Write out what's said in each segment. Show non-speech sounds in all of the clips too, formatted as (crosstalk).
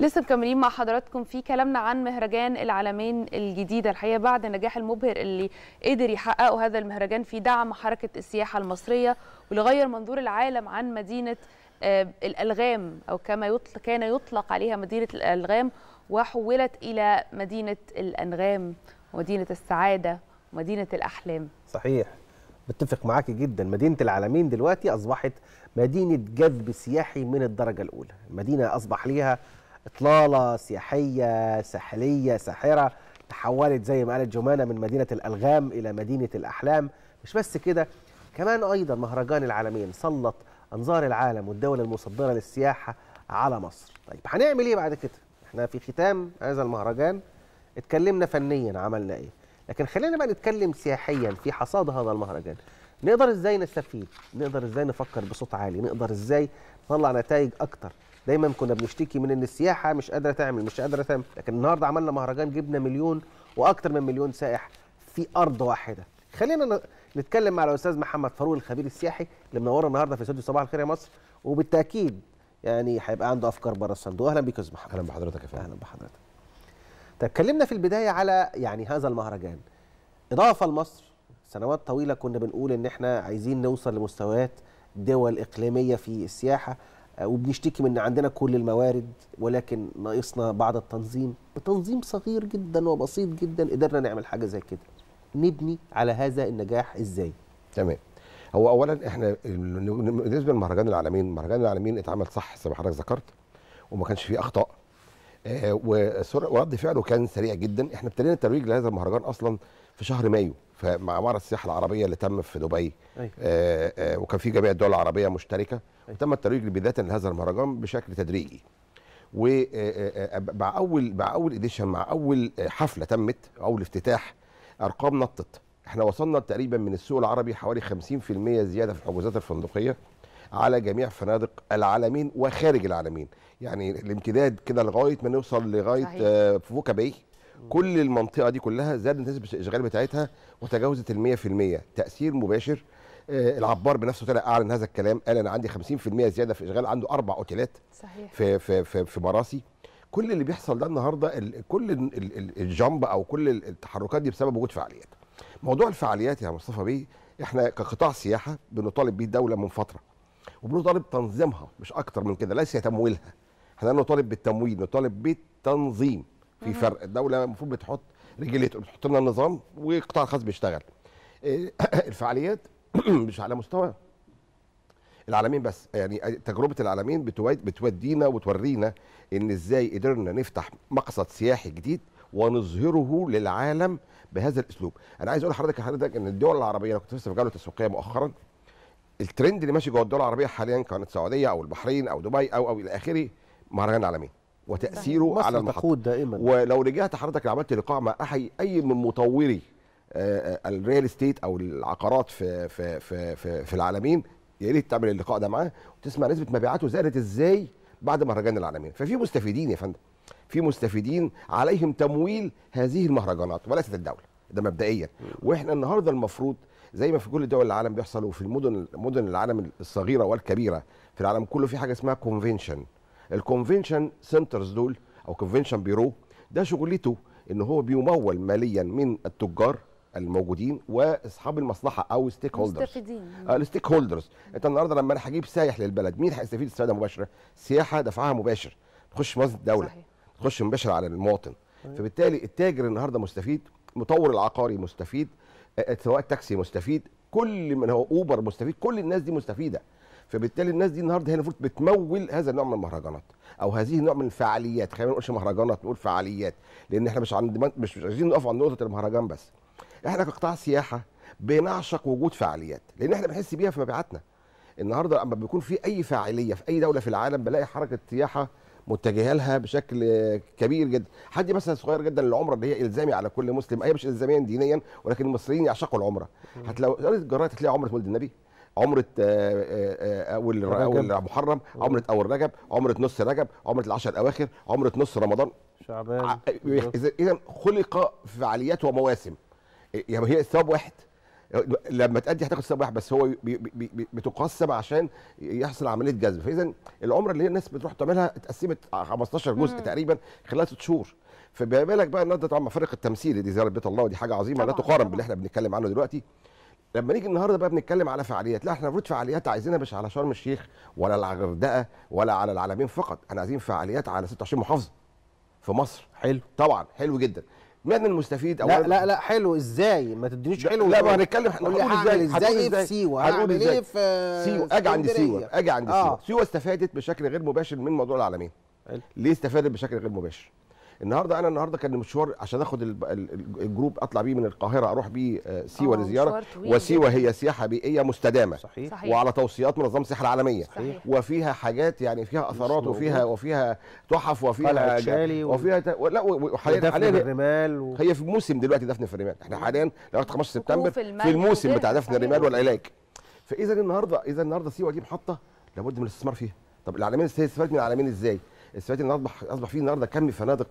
لسه مكملين مع حضراتكم في كلامنا عن مهرجان العالمين الجديده الحقيقه بعد النجاح المبهر اللي قدر يحققه هذا المهرجان في دعم حركه السياحه المصريه ولغير منظور العالم عن مدينه آه، الالغام او كما يطلق كان يطلق عليها مدينه الالغام وحولت الى مدينه الانغام ومدينه السعاده ومدينه الاحلام صحيح بتفق معاكي جدا مدينه العالمين دلوقتي اصبحت مدينه جذب سياحي من الدرجه الاولى المدينه اصبح ليها إطلالة سياحية ساحلية ساحرة تحولت زي ما قالت جمانة من مدينة الألغام إلى مدينة الأحلام مش بس كده كمان أيضا مهرجان العالمين سلط أنظار العالم والدولة المصدرة للسياحة على مصر طيب هنعمل إيه بعد كده؟ احنا في ختام هذا المهرجان اتكلمنا فنيا عملنا إيه لكن خلينا بقى نتكلم سياحيا في حصاد هذا المهرجان نقدر ازاي نستفيد نقدر ازاي نفكر بصوت عالي نقدر ازاي نطلع نتائج اكتر دايما كنا بنشتكي من ان السياحه مش قادره تعمل مش قادره تعمل لكن النهارده عملنا مهرجان جبنا مليون واكثر من مليون سائح في ارض واحده خلينا نتكلم مع الاستاذ محمد فاروق الخبير السياحي اللي منوره النهارده في استوديو صباح الخير يا مصر وبالتاكيد يعني هيبقى عنده افكار بره الصندوق اهلا بيك يا استاذ محمد اهلا بحضرتك يا فندم اهلا بحضرتك طب اتكلمنا في البدايه على يعني هذا المهرجان اضافه لمصر سنوات طويله كنا بنقول ان احنا عايزين نوصل لمستويات دول اقليميه في السياحه آه، وبنشتكي من ان عندنا كل الموارد ولكن ناقصنا بعض التنظيم بتنظيم صغير جدا وبسيط جدا قدرنا نعمل حاجه زي كده نبني على هذا النجاح ازاي تمام هو اولا احنا بالنسبه للمهرجان العالمين مهرجان العالمين اتعمل صح زي ما حضرتك ذكرت وما كانش فيه اخطاء آه، وسرعه ورد فعله كان سريع جدا احنا ابتدينا الترويج لهذا المهرجان اصلا في شهر مايو فمع معرض السياحه العربيه اللي تم في دبي أيوة. وكان في جميع الدول العربيه مشتركه أيه. وتم الترويج بدايه لهذا المهرجان بشكل تدريجي ومع اول مع اول اديشن مع اول حفله تمت اول افتتاح ارقام نطت احنا وصلنا تقريبا من السوق العربي حوالي 50% زياده في الحجوزات الفندقيه على جميع فنادق العالمين وخارج العالمين يعني الامتداد كده لغايه ما نوصل لغايه آه، فوكا باي كل المنطقه دي كلها زادت نسبه الاشغال بتاعتها وتجاوزت ال 100% تاثير مباشر آه، العبار بنفسه طلع اعلن هذا الكلام قال انا عندي 50% زياده في اشغال عنده اربع اوتيلات صحيح في في في, في مراسي كل اللي بيحصل ده النهارده كل الجامب او كل التحركات دي بسبب وجود فعاليات موضوع الفعاليات يا مصطفى بيه احنا كقطاع سياحه بنطالب بيه الدوله من فتره وبنو طالب تنظيمها مش اكتر من كده ليس تمويلها احنا نطالب بالتمويل نطالب بالتنظيم في فرق الدوله المفروض بتحط رجليته بتحط لنا النظام والقطاع الخاص بيشتغل إيه، (clears throat) الفعاليات (clears throat) مش على مستوى العالمين بس يعني تجربه العالمين بتودينا وتورينا ان ازاي قدرنا نفتح مقصد سياحي جديد ونظهره للعالم بهذا الاسلوب انا عايز اقول لحضرتك حضرتك ان الدول العربيه انا كنت لسه في جوله تسويقيه مؤخرا الترند اللي ماشي جوه الدول العربيه حاليا كانت السعوديه او البحرين او دبي او او الى اخره مهرجان العالمين وتاثيره على المحطه دائما ولو رجعت حضرتك عملت لقاء مع احي اي من مطوري آه، آه، الريال استيت او العقارات في في في في, في العالمين يا ريت تعمل اللقاء ده معاه وتسمع نسبه مبيعاته زادت ازاي بعد مهرجان العالمين ففي مستفيدين يا فندم في مستفيدين عليهم تمويل هذه المهرجانات وليست الدوله ده مبدئيا واحنا النهارده المفروض زي ما في كل دول العالم بيحصل وفي المدن مدن العالم الصغيره والكبيره في العالم كله في حاجه اسمها كونفنشن الكونفنشن سنترز دول او كونفنشن بيرو ده شغلته ان هو بيمول ماليا من التجار الموجودين واصحاب المصلحه او ستيك هولدرز مستفيدين الستيك آه، هولدرز انت النهارده لما انا هجيب سايح للبلد مين هيستفيد استفاده مباشره؟ سياحه دفعها مباشر تخش مصر الدوله تخش مباشره على المواطن فبالتالي التاجر النهارده مستفيد المطور العقاري مستفيد آه، آه، سواء التاكسي مستفيد كل من هو اوبر مستفيد كل الناس دي مستفيده فبالتالي الناس دي النهارده هي المفروض بتمول هذا النوع من المهرجانات او هذه النوع من الفعاليات خلينا ما نقولش مهرجانات نقول فعاليات لان احنا مش عند مش عايزين نقف عند نقطه المهرجان بس احنا كقطاع سياحه بنعشق وجود فعاليات لان احنا بنحس بيها في مبيعاتنا النهارده لما بيكون في اي فاعليه في اي دوله في العالم بلاقي حركه سياحه متجهه لها بشكل كبير جدا حد مثلا صغير جدا للعمره اللي هي الزامي على كل مسلم اي مش الزاميا دينيا ولكن المصريين يعشقوا العمره هتلاقي قريت الجرايد هتلاقي عمره ولد النبي عمره آه، آه، آه، اول اول محرم عمره اول رجب عمره نص رجب عمره العشر الاواخر عمره نص رمضان شعبان اذا خلق فعاليات ومواسم إيه، هي الثواب واحد لما تأدي هتاخد سبب واحد بس هو بي بي بتقسم عشان يحصل عمليه جذب فاذا العمره اللي الناس بتروح تعملها اتقسمت 15 جزء مم. تقريبا خلال ست شهور فبما بالك بقى النهارده طبعا فرق التمثيل دي زياره بيت الله ودي حاجه عظيمه لا تقارن باللي احنا بنتكلم عنه دلوقتي لما نيجي النهارده بقى بنتكلم على فعاليات لا احنا المفروض فعاليات عايزينها مش على شرم الشيخ ولا الغردقه ولا على العلمين فقط احنا عايزين فعاليات على 26 محافظه في مصر حلو طبعا حلو جدا من المستفيد او لا لا لا حلو ازاي ما تدينيش حلو لا ما هنتكلم احنا هنقول ازاي هنقول ازاي في سيوه هنقول ازاي إيه في سيوه اجي عند سيوه اجي عند سيوه آه. سيوه استفادت بشكل غير مباشر من موضوع العالمين ليه استفادت بشكل غير مباشر النهارده انا النهارده كان مشوار عشان اخد الجروب اطلع بيه من القاهره اروح بيه آه، سيوه آه، لزياره وسيوه هي سياحه بيئيه مستدامه صحيح. صحيح. وعلى توصيات منظمه الصحه العالميه صحيح. وفيها حاجات يعني فيها اثارات وفيها وفيها تحف وفيها شالي وفيها ت... لا وحاليا الرمال و... هي في موسم دلوقتي دفن في الرمال احنا حاليا لغايه 15 سبتمبر في الموسم بتاع دفن الرمال والعلاج فاذا النهارده اذا النهارده سيوه دي محطه لابد من الاستثمار فيها طب العالمين استفادت من العالمين ازاي؟ استفادت ان اصبح اصبح فيه النهارده كم فنادق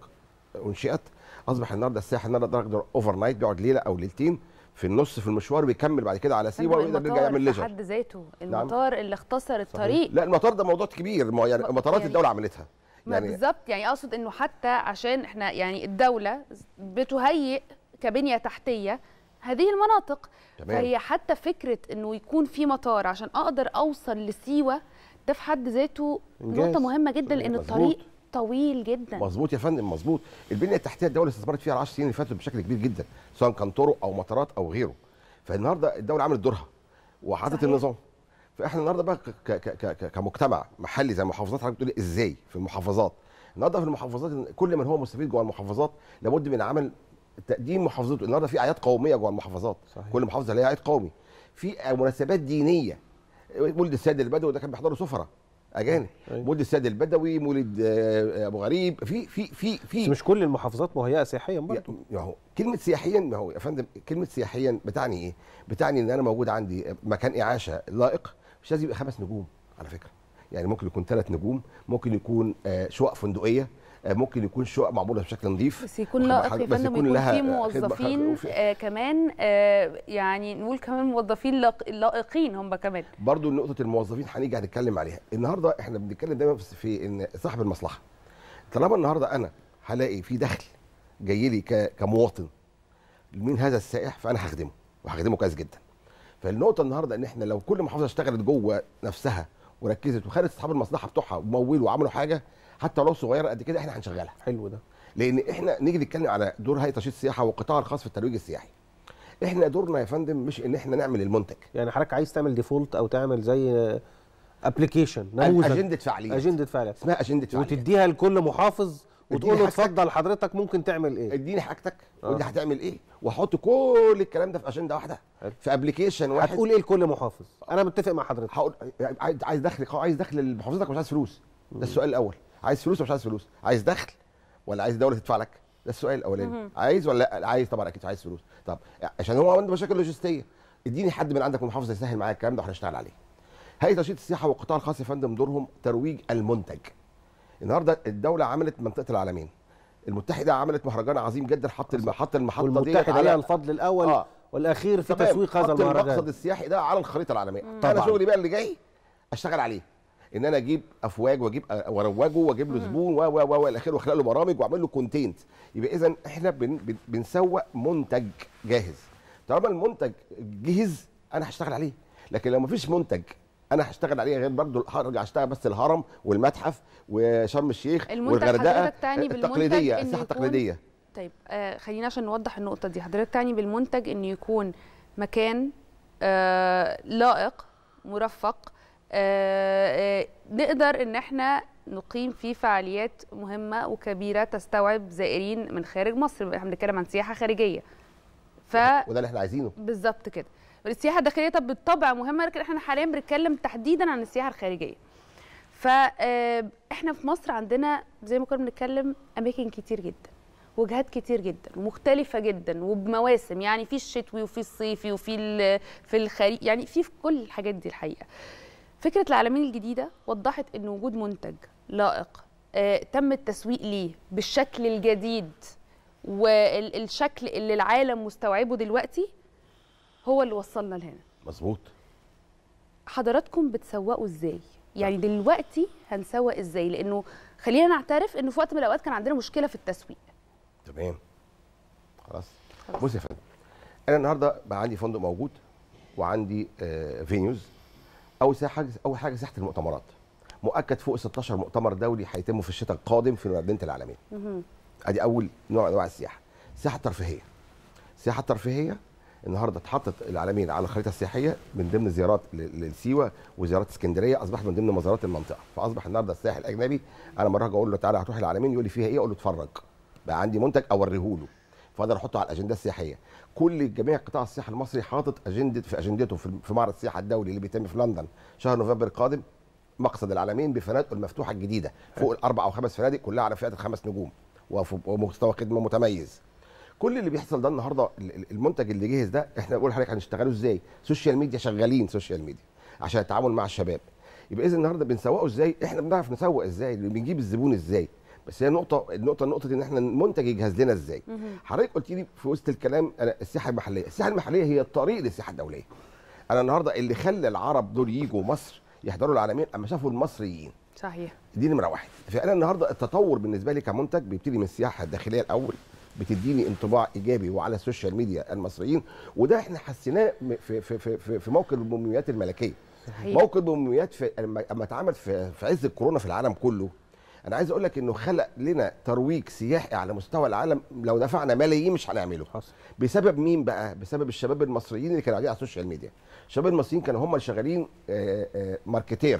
انشئت اصبح النهارده الساحل النهارده يقدر اوفر نايت بيقعد ليله او ليلتين في النص في المشوار ويكمل بعد كده على سيوا ويقدر يرجع يعمل ليجر حد ذاته نعم. المطار نعم. اللي اختصر الطريق لا المطار ده موضوع كبير يعني مطارات يعني الدوله عملتها يعني بالظبط يعني اقصد انه حتى عشان احنا يعني الدوله بتهيئ كبنيه تحتيه هذه المناطق تمام. فهي حتى فكره انه يكون في مطار عشان اقدر اوصل لسيوا ده في حد ذاته نقطه مهمه جدا لان الطريق طويل جدا مظبوط يا فندم مظبوط البنيه التحتيه الدوله استثمرت فيها 10 سنين اللي فاتت بشكل كبير جدا سواء كان طرق او مطارات او غيره فالنهارده الدوله عملت دورها وحطت النظام فاحنا النهارده بقى ك ك ك كمجتمع محلي زي المحافظات حضرتك بتقولي إيه، ازاي في المحافظات النهارده في المحافظات كل من هو مستفيد جوه المحافظات لابد من عمل تقديم محافظته النهارده في اعياد قوميه جوه المحافظات صحيح. كل محافظه لها عيد قومي في مناسبات دينيه ولد السيد البدوي ده كان بيحضروا سفره اجانب أيوة. أيوة. مولد السيد البدوي مولد آه، آه، ابو غريب في في في في مش كل المحافظات مهيئه سياحيا برضه هو كلمه سياحيا ما هو يا فندم كلمه سياحيا بتعني ايه؟ بتعني ان انا موجود عندي مكان اعاشه لائق مش لازم يبقى خمس نجوم على فكره يعني ممكن يكون ثلاث نجوم ممكن يكون آه، شقق فندقيه آه، ممكن يكون شقق معموله بشكل نظيف بس يكون لائق يا فندم يكون في موظفين آه كمان آه يعني نقول كمان موظفين لائقين هم كمان برضو نقطه الموظفين هنيجي هنتكلم عليها النهارده احنا بنتكلم دايما في ان صاحب المصلحه طالما النهارده انا هلاقي في دخل جاي لي كمواطن من هذا السائح فانا هخدمه وهخدمه كويس جدا فالنقطه النهارده ان احنا لو كل محافظه اشتغلت جوه نفسها وركزت وخدت اصحاب المصلحه بتوعها ومولوا وعملوا حاجه حتى لو صغيره قد كده احنا هنشغلها حلو ده لان احنا نيجي نتكلم على دور هيئه تشييد السياحه والقطاع الخاص في الترويج السياحي احنا دورنا يا فندم مش ان احنا نعمل المنتج يعني حضرتك عايز تعمل ديفولت او تعمل زي ابلكيشن نموذج اجنده فعاليات اجنده فعاليات اسمها اجنده فعاليات وتديها لكل محافظ وتقول له اتفضل حضرتك ممكن تعمل ايه اديني حاجتك آه. ودي هتعمل ايه واحط كل الكلام ده في اجنده واحده حلو. في ابلكيشن واحد هتقول ايه لكل محافظ انا متفق مع حضرتك هقول عايز دخل عايز دخل لمحافظتك مش عايز فلوس ده السؤال الاول عايز فلوس ولا مش عايز فلوس عايز دخل ولا عايز دوله تدفع لك ده السؤال الاولاني عايز ولا لا عايز طبعا اكيد عايز فلوس طب عشان هو عنده مشاكل لوجستيه اديني حد من عندك من المحافظه يسهل معايا الكلام ده واحنا هنشتغل عليه هيئه ترشيد السياحه والقطاع الخاص يا فندم دورهم ترويج المنتج النهارده الدوله عملت منطقه العالمين المتحده عملت مهرجان عظيم جدا حط حط المحطه دي على الفضل الاول آه. والاخير في تسويق هذا المهرجان المقصد السياحي ده على الخريطه العالميه طبعا انا شغلي بقى اللي جاي اشتغل عليه ان انا اجيب افواج واجيب واروجه واجيب له زبون و و و الى اخره واخلق له برامج واعمل له كونتنت يبقى اذا احنا بن بنسوق منتج جاهز طالما المنتج جهز انا هشتغل عليه لكن لو مفيش منتج انا هشتغل عليها غير برضو هرجع اشتغل بس الهرم والمتحف وشرم الشيخ والغردقه التقليديه الساحه التقليديه طيب آه خلينا عشان نوضح النقطه دي حضرتك تعني بالمنتج انه يكون مكان آه لائق مرفق آه آه نقدر ان احنا نقيم فيه فعاليات مهمه وكبيره تستوعب زائرين من خارج مصر احنا بنتكلم عن سياحه خارجيه ف وده اللي احنا عايزينه بالظبط كده السياحه الداخليه طب بالطبع مهمه لكن احنا حاليا بنتكلم تحديدا عن السياحه الخارجيه فاحنا آه، في مصر عندنا زي ما كنا بنتكلم اماكن كتير جدا وجهات كتير جدا ومختلفة جدا وبمواسم يعني في الشتوي وفي الصيفي وفي في الخريف يعني في كل الحاجات دي الحقيقة. فكرة العالمين الجديدة وضحت ان وجود منتج لائق آه تم التسويق ليه بالشكل الجديد والشكل اللي العالم مستوعبه دلوقتي هو اللي وصلنا لهنا مظبوط حضراتكم بتسوقوا ازاي نعم. يعني دلوقتي هنسوق ازاي لانه خلينا نعترف انه في وقت من الاوقات كان عندنا مشكله في التسويق تمام خلاص بص يا فندم انا النهارده بقى عندي فندق موجود وعندي آه فينيوز اول حاجه اول حاجه ساحه المؤتمرات مؤكد فوق 16 مؤتمر دولي هيتم في الشتاء القادم في مدينه العالمين ادي اول نوع انواع السياحه السياحه الترفيهيه السياحه الترفيهيه النهارده اتحطت العالمين على الخريطه السياحيه من ضمن زيارات لسيوه وزيارات اسكندريه اصبحت من ضمن مزارات المنطقه فاصبح النهارده السائح الاجنبي انا مره اقول له تعالى هتروح العالمين يقول لي فيها ايه اقول له اتفرج بقى عندي منتج اوريه له فاقدر احطه على الاجنده السياحيه كل جميع قطاع السياحه المصري حاطط اجنده في اجندته في معرض السياحه الدولي اللي بيتم في لندن شهر نوفمبر القادم مقصد العالمين بفنادقه المفتوحه الجديده فوق الاربع او خمس فنادق كلها على فئه الخمس نجوم ومستوى خدمه متميز كل اللي بيحصل ده النهارده المنتج اللي جهز ده احنا بنقول لحضرتك هنشتغله ازاي سوشيال ميديا شغالين سوشيال ميديا عشان التعامل مع الشباب يبقى اذا النهارده بنسوقه ازاي احنا بنعرف نسوق ازاي بنجيب الزبون ازاي بس هي نقطة النقطة نقطة إن إحنا المنتج يجهز لنا إزاي؟ حضرتك قلت لي في وسط الكلام أنا السياحة المحلية، السياحة المحلية هي الطريق للسياحة الدولية. أنا النهاردة اللي خلى العرب دول يجوا مصر يحضروا العالمين أما شافوا المصريين. صحيح. دي نمرة واحد، فأنا النهاردة التطور بالنسبة لي كمنتج بيبتدي من السياحة الداخلية الأول، بتديني انطباع ايجابي وعلى السوشيال ميديا المصريين وده احنا حسيناه في في في, في موكب المميات الملكيه صحيح. موكب المميات في اما اتعمل في, في عز الكورونا في العالم كله انا عايز اقول لك انه خلق لنا ترويج سياحي على مستوى العالم لو دفعنا ملايين مش هنعمله حصل. بسبب مين بقى بسبب الشباب المصريين اللي كانوا قاعدين على السوشيال ميديا الشباب المصريين كانوا هم شغالين آه، آه، ماركتير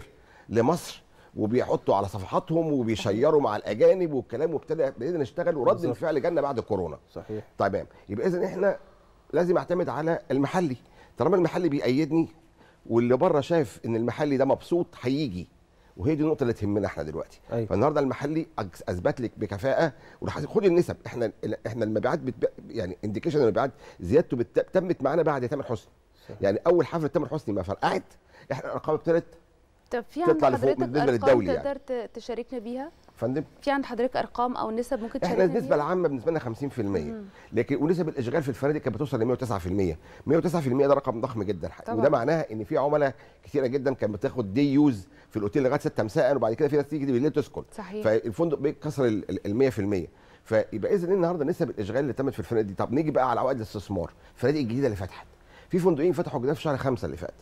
لمصر وبيحطوا على صفحاتهم وبيشيروا مع الاجانب والكلام وابتدى بدينا نشتغل ورد الفعل جالنا بعد الكورونا صحيح تمام يبقى اذا احنا لازم اعتمد على المحلي طالما المحلي بيأيدني واللي بره شايف ان المحلي ده مبسوط هيجي وهي دي النقطه اللي تهمنا احنا دلوقتي أيوة. فالنهارده المحلي اثبت لك بكفاءه خد النسب احنا احنا المبيعات بتب... يعني انديكيشن المبيعات زيادته بت... تمت معانا بعد تامر حسني يعني اول حفله تامر حسني ما فرقعت احنا الارقام ابتدت طب في عند حضرتك ارقام يعني تقدر تشاركنا بيها؟ فندم في عند حضرتك ارقام او نسب ممكن تشاركنا احنا النسبه العامه بالنسبه لنا 50% لكن ونسب الاشغال في الفنادق كانت بتوصل ل 109% 109% ده رقم ضخم جدا طبعا. وده معناها ان في عملاء كثيره جدا كانت بتاخد دي يوز في الاوتيل لغايه 6 مساء وبعد كده في ناس تيجي بالليل تسكن صحيح فالفندق بيكسر ال 100% فيبقى اذا إيه النهارده نسب الاشغال اللي تمت في الفنادق دي طب نيجي بقى على عوائد الاستثمار الفنادق الجديده اللي فتحت في فندقين فتحوا جديد في شهر 5 اللي فات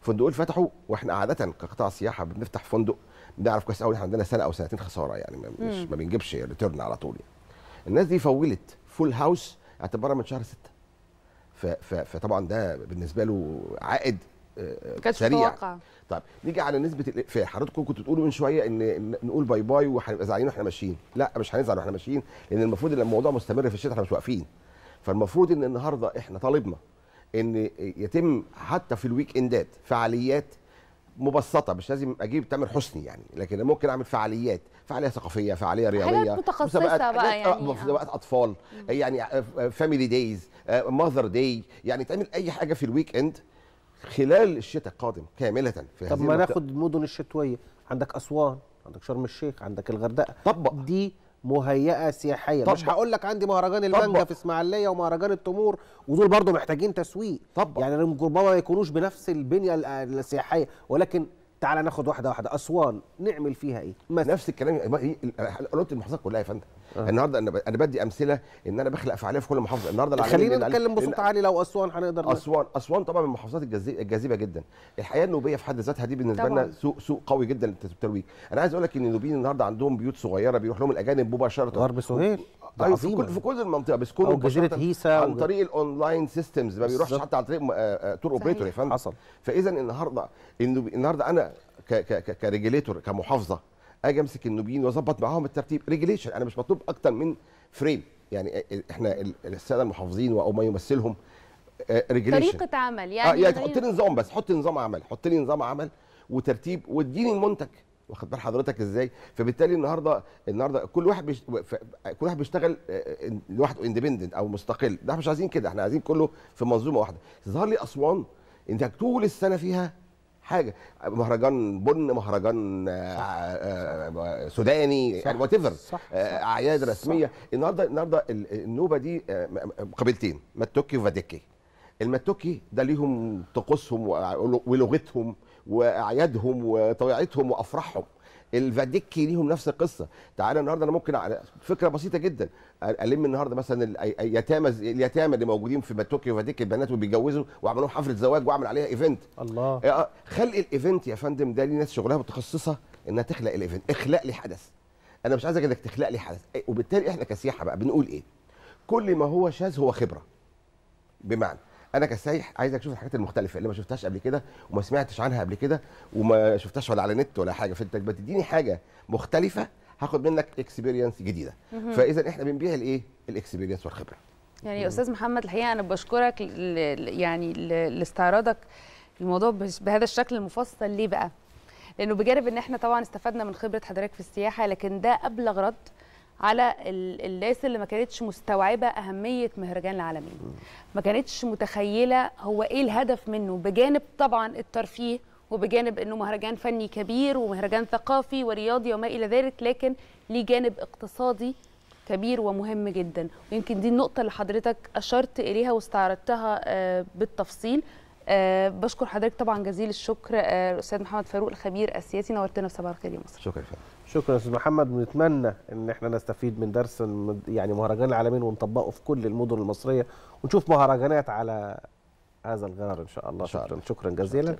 فندقين فتحوا واحنا عاده كقطاع سياحه بنفتح فندق بنعرف كويس قوي احنا عندنا سنه او سنتين خساره يعني مش ما بنجيبش ريتيرن على طول يعني. الناس دي فولت فول هاوس اعتبارها من شهر 6 فطبعا ده بالنسبه له عائد آه، آه، سريع واقع. طيب نيجي على نسبه الاقفال حضرتكم كنتوا بتقولوا من شويه ان نقول باي باي وهنبقى زعلانين واحنا ماشيين لا مش هنزعل واحنا ماشيين لان المفروض ان الموضوع مستمر في الشتاء احنا مش واقفين فالمفروض ان النهارده احنا طالبنا ان يتم حتى في الويك اندات فعاليات مبسطه مش لازم اجيب تامر حسني يعني لكن ممكن اعمل فعاليات فعاليه ثقافيه فعاليه رياضيه متخصصه بقى آه، يعني آه. مسابقات اطفال يعني فاميلي دايز ماذر داي يعني تعمل اي حاجه في الويك اند خلال الشتاء القادم كامله في طب ما ناخد مدن الشتويه عندك اسوان عندك شرم الشيخ عندك الغردقه طبق دي مهيئه سياحيه مش هقول لك عندي مهرجان المانجا في اسماعيليه ومهرجان التمور ودول برضو محتاجين تسويق طبع. يعني ربما ما يكونوش بنفس البنيه السياحيه ولكن تعالى ناخد واحده واحده اسوان نعمل فيها ايه نفس الكلام قلت المحافظات كلها يا فندم أه. النهارده انا انا بدي امثله ان انا بخلق فعاليه في كل محافظه النهارده خلينا نتكلم بصوت عالي لو اسوان هنقدر اسوان اسوان طبعا من المحافظات الجاذبه جدا الحياه النوبيه في حد ذاتها دي بالنسبه لنا سوق سوق قوي جدا للترويج انا عايز اقول لك ان النوبيين النهارده عندهم بيوت صغيره بيروح لهم الاجانب مباشره غرب سهيل أيوة، في كل في كل المنطقه بيسكنوا جزيره هيسا عن طريق الاونلاين سيستمز ما بيروحش حتى عن طريق تور آه، اوبريتور آه، يا فندم حصل فاذا النهارده النهارده انا كريجليتور كمحافظه اجي امسك النوبيين واظبط معاهم الترتيب ريجليشن انا مش مطلوب اكتر من فريم يعني احنا الساده المحافظين او ما يمثلهم ريجليشن آه، طريقه عمل يعني اه يعني تحط لي نظام بس حط لي نظام عمل حط لي نظام عمل وترتيب واديني المنتج واخد بال حضرتك ازاي فبالتالي النهارده النهارده كل واحد بيش... كل واحد بيشتغل آه، لوحده اندبندنت او مستقل ده مش عايزين كده احنا عايزين كله في منظومه واحده ظهر لي اسوان انت طول السنه فيها حاجه مهرجان بن مهرجان آه، آه، سوداني وات ايفر آه، اعياد رسميه صح. النهارده النهارده النوبه دي قبيلتين متوكي وفاديكي المتوكي ده ليهم طقوسهم ولغتهم واعيادهم وطبيعتهم وافراحهم الفاديكي ليهم نفس القصه تعالى النهارده انا ممكن فكره بسيطه جدا الم النهارده مثلا اليتامى اليتامى اللي موجودين في باتوكي وفاديكي البنات وبيتجوزوا وعملوا لهم حفله زواج واعمل عليها ايفنت الله آه، آه، خلق الايفنت يا فندم ده ليه ناس شغلها متخصصه انها تخلق الايفنت اخلق لي حدث انا مش عايزك انك تخلق لي حدث إيه، وبالتالي احنا كسياحه بقى بنقول ايه كل ما هو شاذ هو خبره بمعنى انا كسايح عايزك تشوف الحاجات المختلفه اللي ما شفتهاش قبل كده وما سمعتش عنها قبل كده وما شفتهاش ولا على نت ولا حاجه فانت بتديني حاجه مختلفه هاخد منك اكسبيرينس جديده فاذا احنا بنبيع الايه الاكسبيرينس والخبره يعني استاذ محمد الحقيقه انا بشكرك ل... يعني ل... لاستعراضك الموضوع بهذا الشكل المفصل ليه بقى لانه بجانب ان احنا طبعا استفدنا من خبره حضرتك في السياحه لكن ده ابلغ رد على الناس اللي ما كانتش مستوعبه اهميه مهرجان العالمين ما كانتش متخيله هو ايه الهدف منه بجانب طبعا الترفيه وبجانب انه مهرجان فني كبير ومهرجان ثقافي ورياضي وما الى ذلك لكن ليه جانب اقتصادي كبير ومهم جدا ويمكن دي النقطه اللي حضرتك اشرت اليها واستعرضتها آه، بالتفصيل آه، بشكر حضرتك طبعا جزيل الشكر الاستاذ آه، محمد فاروق الخبير السياسي نورتنا في صباح الخير يا مصر شكرا شكرا استاذ محمد ونتمنى ان احنا نستفيد من درس يعني مهرجان العالمين ونطبقه في كل المدن المصريه ونشوف مهرجانات على هذا الغرار ان شاء الله شكرا شكرا جزيلا